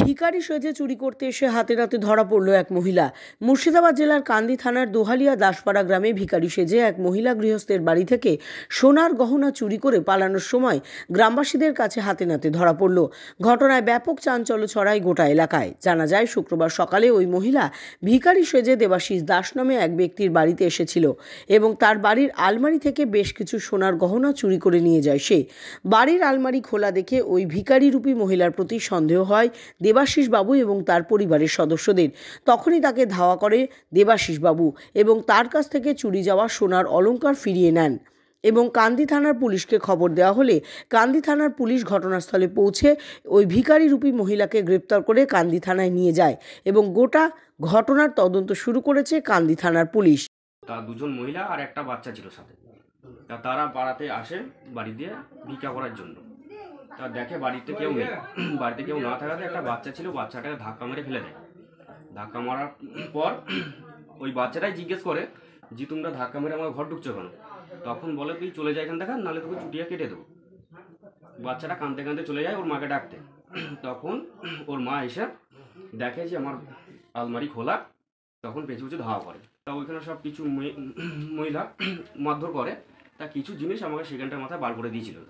ভিকারি সেজে চুরি করতে এসে হাতে নাতে ধরা পড়ল এক মহিলা মুর্শিদাবাদ জেলার কান্দি থানার দোহালিয়া দাসপাড়া গ্রামে ভিকারি সেজে এক মহিলা গৃহস্থের বাড়ি থেকে সোনার গহনা চুরি করে পালানোর সময় গ্রামবাসীদের কাছে হাতে নাতে ধরা পড়ল ঘটনায় ব্যাপক চাঞ্চল্য ছড়ায় গোটা এলাকায় জানা যায় শুক্রবার সকালে ওই মহিলা ভিকারি সেজে দেবাশিস দাস নামে এক ব্যক্তির বাড়িতে এসেছিল এবং তার বাড়ির আলমারি থেকে বেশ কিছু সোনার গহনা চুরি করে নিয়ে যায় সে বাড়ির আলমারি খোলা দেখে ওই ভিকারি রূপী মহিলার প্রতি সন্দেহ হয় দেবাশিস বাবু এবং তার পরিবারের সদস্যদের তখনই তাকে ধাওয়া করে দেবাশিস বাবু এবং তার কাছ থেকে চুরি যাওয়া সোনার অলঙ্কার ফিরিয়ে নেন এবং কান্দি থানার পুলিশকে খবর দেওয়া হলে কান্দি থানার পুলিশ ঘটনাস্থলে পৌঁছে ওই রূপী মহিলাকে গ্রেপ্তার করে কান্দি থানায় নিয়ে যায় এবং গোটা ঘটনার তদন্ত শুরু করেছে কান্দি থানার পুলিশ তার দুজন মহিলা আর একটা বাচ্চা ছিল সাথে তারা পাড়াতে আসে বাড়ি দিয়ে ভিকা করার জন্য তা দেখে বাড়িতে কেউ নেই বাড়িতে কেউ না থাকাতে একটা বাচ্চা ছিল বাচ্চাটাকে ধাক্কা মেরে ফেলে দেয় ধাক্কা মারার পর ওই বাচ্চাটাই জিজ্ঞেস করে যে তোমরা ধাক্কা মেরে আমার ঘর ঢুকছো কেন তখন বলে তুই চলে যায় এখান থেকে নাহলে তোকে চুটিয়া কেটে দেবো বাচ্চাটা কাঁদতে কাঁদতে চলে যায় ওর মাকে ডাকতে তখন ওর মা এসে দেখে যে আমার আলমারি খোলা তখন পেছু পেছু ধাওয়া করে তা ওইখানে সব কিছু মহিলা মারধর করে তা কিছু জিনিস আমাকে সেখানটার মাথায় বার করে দিয়েছিল